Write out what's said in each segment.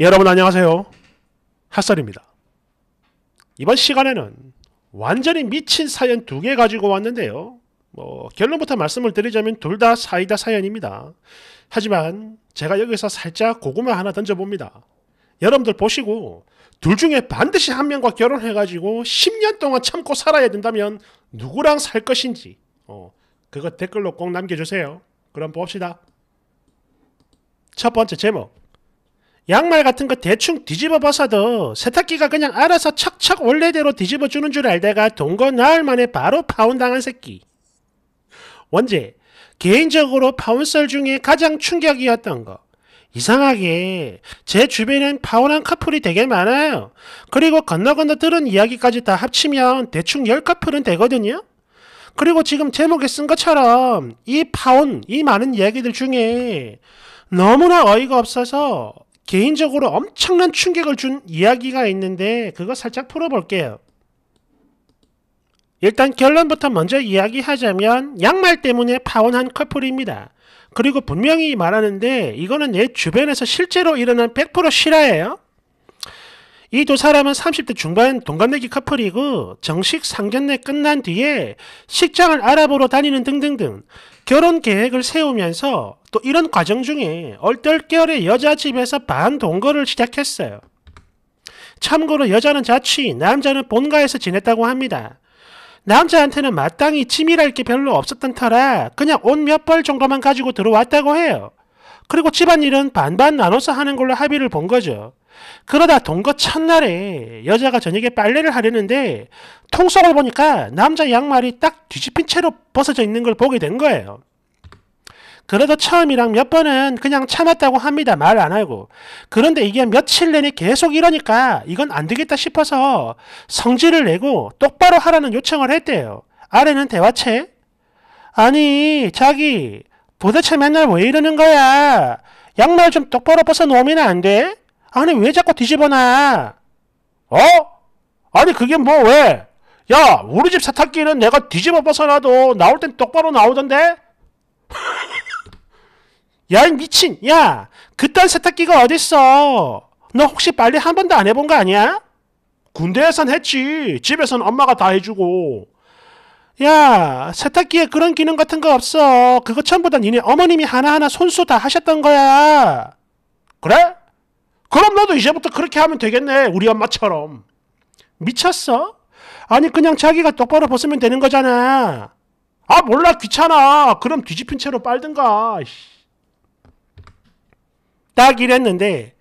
여러분 안녕하세요. 핫설입니다. 이번 시간에는 완전히 미친 사연 두 개 가지고 왔는데요. 뭐 결론부터 말씀을 드리자면 둘 다 사이다 사연입니다. 하지만 제가 여기서 살짝 고구마 하나 던져봅니다. 여러분들 보시고 둘 중에 반드시 한 명과 결혼해가지고 10년 동안 참고 살아야 된다면 누구랑 살 것인지 어, 그거 댓글로 꼭 남겨주세요. 그럼 봅시다. 첫 번째 제목 양말 같은 거 대충 뒤집어 벗어도 세탁기가 그냥 알아서 착착 원래대로 뒤집어 주는 줄 알다가 동거 나흘 만에 바로 파운당한 새끼. 원제, 개인적으로 파운썰 중에 가장 충격이었던 거. 이상하게 제 주변엔 파혼한 커플이 되게 많아요. 그리고 건너 건너 들은 이야기까지 다 합치면 대충 10커플은 되거든요. 그리고 지금 제목에 쓴 것처럼 이 파혼, 이 많은 이야기들 중에 너무나 어이가 없어서 개인적으로 엄청난 충격을 준 이야기가 있는데 그거 살짝 풀어볼게요. 일단 결론부터 먼저 이야기하자면 양말 때문에 파혼한 커플입니다. 그리고 분명히 말하는데 이거는 내 주변에서 실제로 일어난 100% 실화예요. 이 두 사람은 30대 중반 동갑내기 커플이고 정식 상견례 끝난 뒤에 식장을 알아보러 다니는 등등등 결혼 계획을 세우면서 또 이런 과정 중에 얼떨결에 여자 집에서 반동거를 시작했어요. 참고로 여자는 자취, 남자는 본가에서 지냈다고 합니다. 남자한테는 마땅히 치밀할 게 별로 없었던 터라 그냥 옷 몇 벌 정도만 가지고 들어왔다고 해요. 그리고 집안일은 반반 나눠서 하는 걸로 합의를 본 거죠. 그러다 동거 첫날에 여자가 저녁에 빨래를 하려는데 통속을 보니까 남자 양말이 딱 뒤집힌 채로 벗어져 있는 걸 보게 된 거예요. 그래도 처음이랑 몇 번은 그냥 참았다고 합니다. 말 안 하고. 그런데 이게 며칠 내내 계속 이러니까 이건 안 되겠다 싶어서 성질을 내고 똑바로 하라는 요청을 했대요. 아래는 대화체. 아니, 자기, 도대체 맨날 왜 이러는 거야? 양말 좀 똑바로 벗어 놓으면 안 돼? 아니 왜 자꾸 뒤집어놔? 어? 아니 그게 뭐 왜? 야 우리 집 세탁기는 내가 뒤집어 벗어놔도 나올 땐 똑바로 나오던데? 야 미친 야 그딴 세탁기가 어딨어 너 혹시 빨리 한 번도 안 해본 거 아니야? 군대에선 했지 집에선 엄마가 다 해주고 야 세탁기에 그런 기능 같은 거 없어 그거 전부다 니네 어머님이 하나하나 손수 다 하셨던 거야 그래? 그럼 너도 이제부터 그렇게 하면 되겠네 우리 엄마처럼 미쳤어? 아니 그냥 자기가 똑바로 벗으면 되는 거잖아 아 몰라 귀찮아 그럼 뒤집힌 채로 빨든가 딱 이랬는데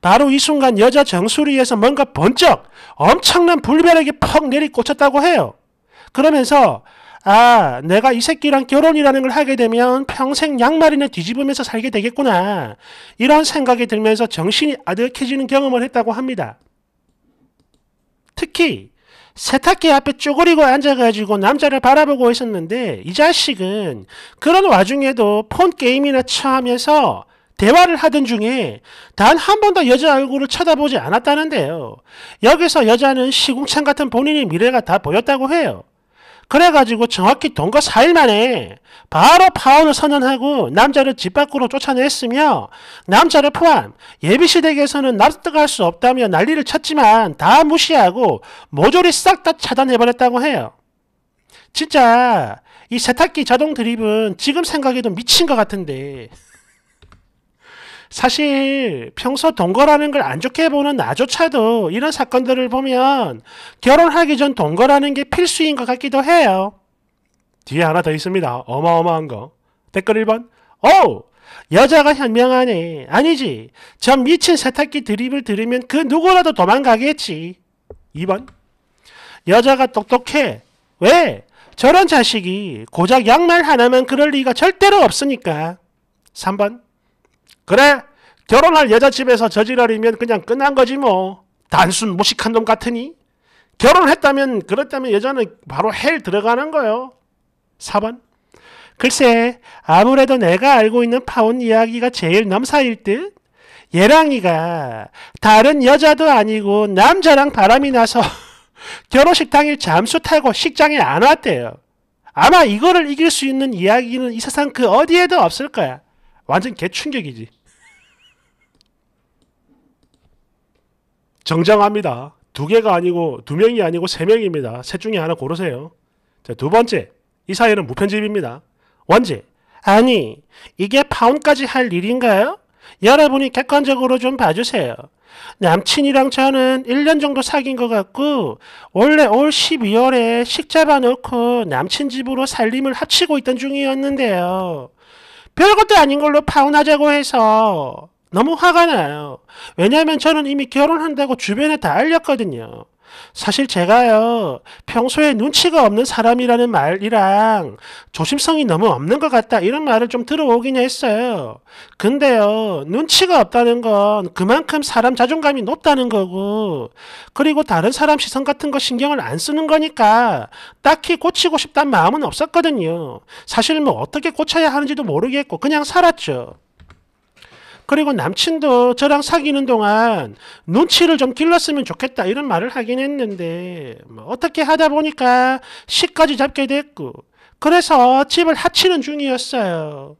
바로 이 순간 여자 정수리에서 뭔가 번쩍 엄청난 불벼락게퍽 내리꽂혔다고 해요 그러면서 아, 내가 이 새끼랑 결혼이라는 걸 하게 되면 평생 양말이나 뒤집으면서 살게 되겠구나. 이런 생각이 들면서 정신이 아득해지는 경험을 했다고 합니다. 특히 세탁기 앞에 쪼그리고 앉아가지고 남자를 바라보고 있었는데 이 자식은 그런 와중에도 폰 게임이나 처하면서 대화를 하던 중에 단 한 번도 여자 얼굴을 쳐다보지 않았다는데요. 여기서 여자는 시궁창 같은 본인의 미래가 다 보였다고 해요. 그래가지고 정확히 동거 4일 만에 바로 파혼을 선언하고 남자를 집 밖으로 쫓아내었으며 남자를 포함 예비시댁에서는 납득할 수 없다며 난리를 쳤지만 다 무시하고 모조리 싹 다 차단해버렸다고 해요. 진짜 이 세탁기 자동 드립은 지금 생각해도 미친 것 같은데 사실 평소 동거라는 걸 안 좋게 보는 나조차도 이런 사건들을 보면 결혼하기 전 동거라는 게 필수인 것 같기도 해요. 뒤에 하나 더 있습니다. 어마어마한 거. 댓글 1번. 오! 여자가 현명하네. 아니지. 저 미친 세탁기 드립을 들으면 그 누구라도 도망가겠지. 2번. 여자가 똑똑해. 왜? 저런 자식이 고작 양말 하나만 그럴 리가 절대로 없으니까. 3번. 그래, 결혼할 여자 집에서 저지랄이면 그냥 끝난 거지 뭐. 단순 무식한 놈 같으니. 결혼했다면 그렇다면 여자는 바로 헬 들어가는 거요 4번. 글쎄 아무래도 내가 알고 있는 파혼 이야기가 제일 넘사일 듯. 예랑이가 다른 여자도 아니고 남자랑 바람이 나서 결혼식 당일 잠수 타고 식장에 안 왔대요. 아마 이거를 이길 수 있는 이야기는 이 세상 그 어디에도 없을 거야. 완전 개충격이지. 정정합니다. 두 개가 아니고 두 명이 아니고 세 명입니다. 셋 중에 하나 고르세요. 자, 두 번째, 이 사연은 무편집입니다. 원제, 아니, 이게 파혼까지 할 일인가요? 여러분이 객관적으로 좀 봐주세요. 남친이랑 저는 1년 정도 사귄 것 같고 원래 올 12월에 식 잡아놓고 남친 집으로 살림을 합치고 있던 중이었는데요. 별것도 아닌 걸로 파혼하자고 해서 너무 화가 나요. 왜냐하면 저는 이미 결혼한다고 주변에 다 알렸거든요. 사실 제가요, 평소에 눈치가 없는 사람이라는 말이랑 조심성이 너무 없는 것 같다 이런 말을 좀 들어오긴 했어요. 근데요, 눈치가 없다는 건 그만큼 사람 자존감이 높다는 거고, 그리고 다른 사람 시선 같은 거 신경을 안 쓰는 거니까 딱히 고치고 싶단 마음은 없었거든요. 사실 뭐 어떻게 고쳐야 하는지도 모르겠고, 그냥 살았죠. 그리고 남친도 저랑 사귀는 동안 눈치를 좀 길렀으면 좋겠다 이런 말을 하긴 했는데 뭐 어떻게 하다 보니까 시까지 잡게 됐고 그래서 집을 합치는 중이었어요.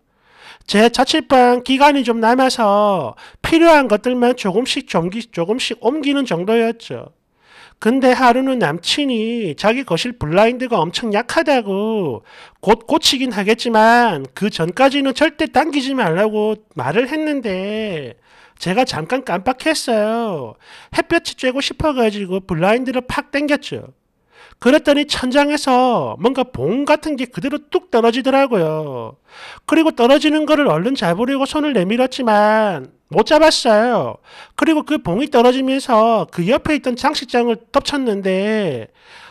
제 자취방 기간이 좀 남아서 필요한 것들만 조금씩 조금씩 옮기는 정도였죠. 근데 하루는 남친이 자기 거실 블라인드가 엄청 약하다고 곧 고치긴 하겠지만 그 전까지는 절대 당기지 말라고 말을 했는데 제가 잠깐 깜빡했어요. 햇볕이 쬐고 싶어가지고 블라인드를 팍 당겼죠. 그랬더니 천장에서 뭔가 봉 같은 게 그대로 뚝 떨어지더라고요. 그리고 떨어지는 거를 얼른 잡으려고 손을 내밀었지만 못 잡았어요. 그리고 그 봉이 떨어지면서 그 옆에 있던 장식장을 덮쳤는데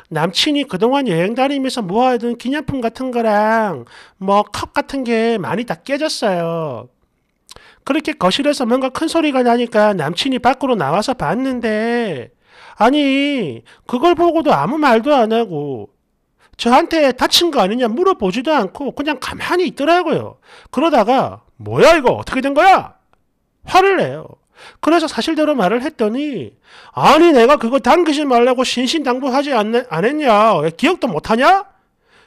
남친이 그동안 여행 다니면서 모아둔 기념품 같은 거랑 뭐 컵 같은 게 많이 다 깨졌어요. 그렇게 거실에서 뭔가 큰 소리가 나니까 남친이 밖으로 나와서 봤는데 아니 그걸 보고도 아무 말도 안 하고 저한테 다친 거 아니냐 물어보지도 않고 그냥 가만히 있더라고요. 그러다가 뭐야 이거 어떻게 된 거야? 화를 내요. 그래서 사실대로 말을 했더니 아니 내가 그거 당기지 말라고 신신당부하지 않, 않았냐 왜 기억도 못하냐?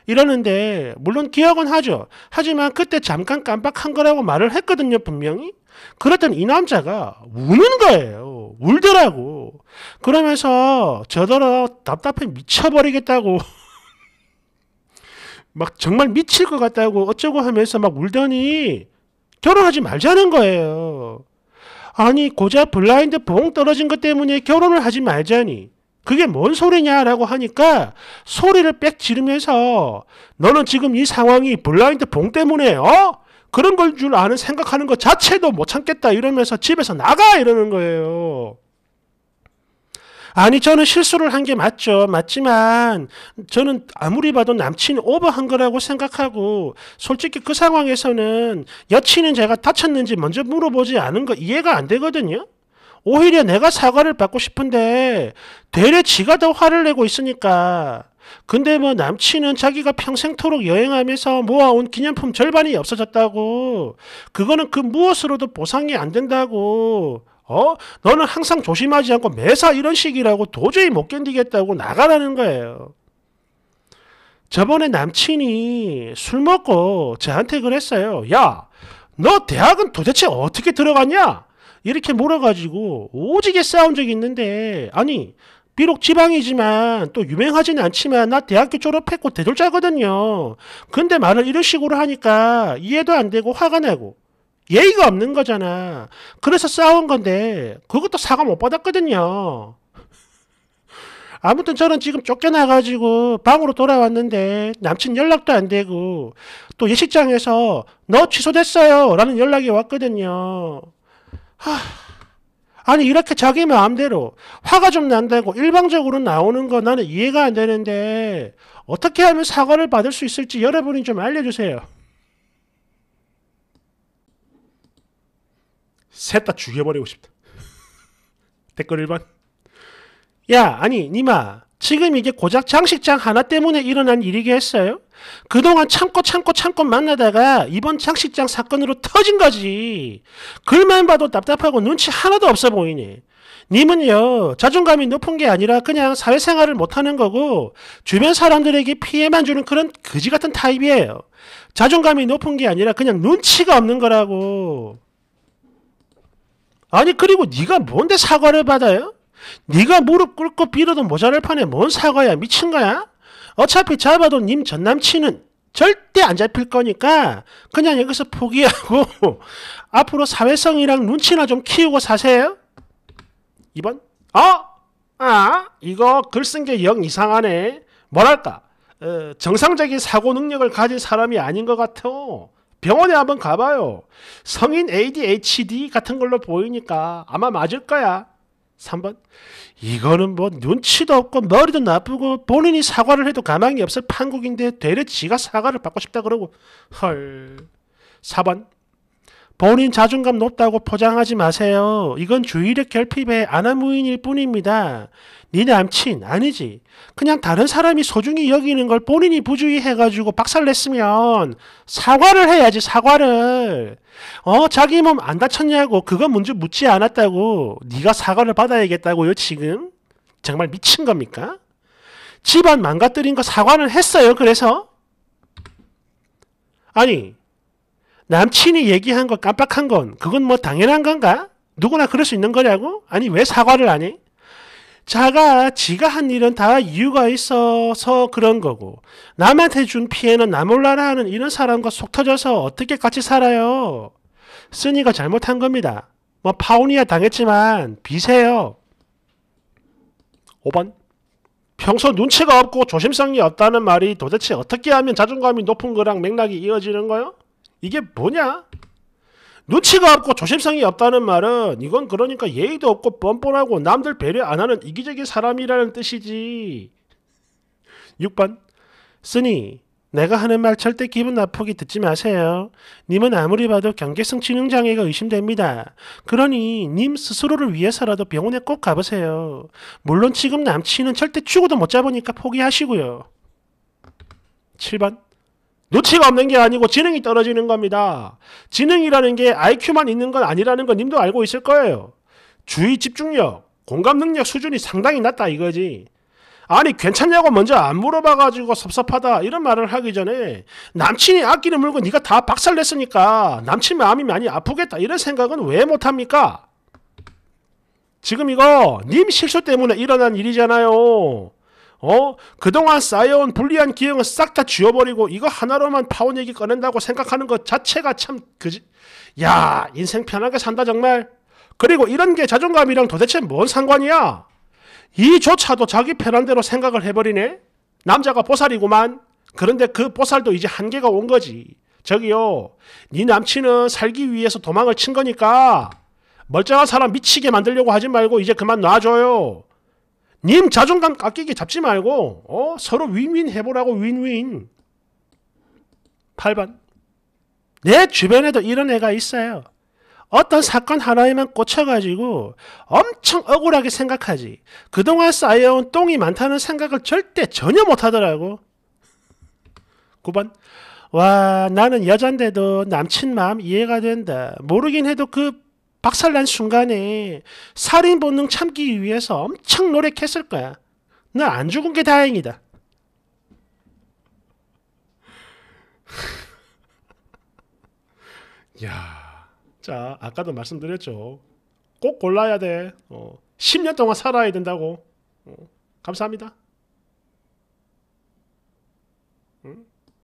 이러는데 물론 기억은 하죠. 하지만 그때 잠깐 깜빡한 거라고 말을 했거든요 분명히. 그랬더니 이 남자가 우는 거예요. 울더라고. 그러면서 저더러 답답해 미쳐버리겠다고 막 정말 미칠 것 같다고 어쩌고 하면서 막 울더니 결혼하지 말자는 거예요. 아니 고자 블라인드 봉 떨어진 것 때문에 결혼을 하지 말자니 그게 뭔 소리냐라고 하니까 소리를 빽 지르면서 너는 지금 이 상황이 블라인드 봉 때문에 어? 그런 걸 줄 아는 생각하는 것 자체도 못 참겠다 이러면서 집에서 나가 이러는 거예요. 아니 저는 실수를 한 게 맞죠. 맞지만 저는 아무리 봐도 남친이 오버한 거라고 생각하고 솔직히 그 상황에서는 여친은 제가 다쳤는지 먼저 물어보지 않은 거 이해가 안 되거든요. 오히려 내가 사과를 받고 싶은데 대래 지가 더 화를 내고 있으니까 근데 뭐 남친은 자기가 평생토록 여행하면서 모아온 기념품 절반이 없어졌다고 그거는 그 무엇으로도 보상이 안 된다고 어? 너는 항상 조심하지 않고 매사 이런 식이라고 도저히 못 견디겠다고 나가라는 거예요. 저번에 남친이 술 먹고 저한테 그랬어요. 야, 너 대학은 도대체 어떻게 들어갔냐? 이렇게 물어가지고 오지게 싸운 적이 있는데, 아니, 비록 지방이지만 또 유명하진 않지만 나 대학교 졸업했고 대졸자거든요. 근데 말을 이런 식으로 하니까 이해도 안 되고 화가 나고 예의가 없는 거잖아. 그래서 싸운 건데 그것도 사과 못 받았거든요. 아무튼 저는 지금 쫓겨나가지고 방으로 돌아왔는데 남친 연락도 안 되고 또 예식장에서 너 취소됐어요 라는 연락이 왔거든요. 하... 아니 이렇게 자기 마음대로 화가 좀 난다고 일방적으로 나오는 거 나는 이해가 안 되는데 어떻게 하면 사과를 받을 수 있을지 여러분이 좀 알려주세요. 셋다 죽여버리고 싶다. 댓글 1번. 야, 아니, 니마. 지금 이게 고작 장식장 하나 때문에 일어난 일이겠어요? 그동안 참고 참고 참고 만나다가 이번 장식장 사건으로 터진 거지. 글만 봐도 답답하고 눈치 하나도 없어 보이니. 님은요, 자존감이 높은 게 아니라 그냥 사회생활을 못하는 거고, 주변 사람들에게 피해만 주는 그런 그지 같은 타입이에요. 자존감이 높은 게 아니라 그냥 눈치가 없는 거라고. 아니 그리고 네가 뭔데 사과를 받아요? 네가 무릎 꿇고 빌어도 모자랄 판에 뭔 사과야 미친 거야? 어차피 잡아도 님 전남친은 절대 안 잡힐 거니까 그냥 여기서 포기하고 앞으로 사회성이랑 눈치나 좀 키우고 사세요. 2번 어? 아 이거 글 쓴 게 영 이상하네. 뭐랄까 어, 정상적인 사고 능력을 가진 사람이 아닌 것 같아. 병원에 한번 가봐요. 성인 ADHD 같은 걸로 보이니까 아마 맞을 거야. 3번 이거는 뭐 눈치도 없고 머리도 나쁘고 본인이 사과를 해도 가망이 없을 판국인데 되려 지가 사과를 받고 싶다 그러고 헐 4번 본인 자존감 높다고 포장하지 마세요. 이건 주의력 결핍의 아나무인일 뿐입니다. 네 남친 아니지. 그냥 다른 사람이 소중히 여기는 걸 본인이 부주의해가지고 박살냈으면 사과를 해야지 사과를. 어 자기 몸 안 다쳤냐고 그거 먼저 묻지 않았다고 네가 사과를 받아야겠다고요 지금? 정말 미친 겁니까? 집안 망가뜨린 거 사과는 했어요 그래서? 아니 남친이 얘기한 거 깜빡한 건 그건 뭐 당연한 건가? 누구나 그럴 수 있는 거냐고? 아니 왜 사과를 하니? 자가 지가 한 일은 다 이유가 있어서 그런 거고 남한테 준 피해는 나 몰라라 하는 이런 사람과 속 터져서 어떻게 같이 살아요? 쓰니가 잘못한 겁니다. 뭐 파혼이야 당했지만 비세요. 5번 평소 눈치가 없고 조심성이 없다는 말이 도대체 어떻게 하면 자존감이 높은 거랑 맥락이 이어지는 거요? 이게 뭐냐? 눈치가 없고 조심성이 없다는 말은 이건 그러니까 예의도 없고 뻔뻔하고 남들 배려 안 하는 이기적인 사람이라는 뜻이지. 6번 쓰니 내가 하는 말 절대 기분 나쁘게 듣지 마세요. 님은 아무리 봐도 경계성 지능 장애가 의심됩니다. 그러니 님 스스로를 위해서라도 병원에 꼭 가보세요. 물론 지금 남친은 절대 죽어도 못 잡으니까 포기하시고요. 7번 노치가 없는 게 아니고 지능이 떨어지는 겁니다. 지능이라는 게 IQ만 있는 건 아니라는 건 님도 알고 있을 거예요. 주의 집중력, 공감 능력 수준이 상당히 낮다 이거지. 아니 괜찮냐고 먼저 안 물어봐가지고 섭섭하다 이런 말을 하기 전에 남친이 아끼는 물건 네가 다 박살냈으니까 남친 마음이 많이 아프겠다 이런 생각은 왜 못합니까? 지금 이거 님 실수 때문에 일어난 일이잖아요. 어? 그동안 쌓여온 불리한 기형을싹 다 지워버리고 이거 하나로만 파혼 얘기 꺼낸다고 생각하는 것 자체가 참 그지 야 인생 편하게 산다 정말 그리고 이런 게 자존감이랑 도대체 뭔 상관이야 이조차도 자기 편한 대로 생각을 해버리네 남자가 보살이구만 그런데 그 보살도 이제 한계가 온 거지 저기요 네 남친은 살기 위해서 도망을 친 거니까 멀쩡한 사람 미치게 만들려고 하지 말고 이제 그만 놔줘요 님 자존감 깎이게 잡지 말고 어 서로 윈윈 해보라고 윈윈 8번 내 주변에도 이런 애가 있어요 어떤 사건 하나에만 꽂혀가지고 엄청 억울하게 생각하지 그동안 쌓여온 똥이 많다는 생각을 절대 전혀 못하더라고 9번 와 나는 여잔데도 남친 마음 이해가 된다 모르긴 해도 그 박살난 순간에 살인 본능 참기 위해서 엄청 노력했을 거야. 나 안 죽은 게 다행이다. 야, 자 아까도 말씀드렸죠. 꼭 골라야 돼. 어, 10년 동안 살아야 된다고. 어, 감사합니다.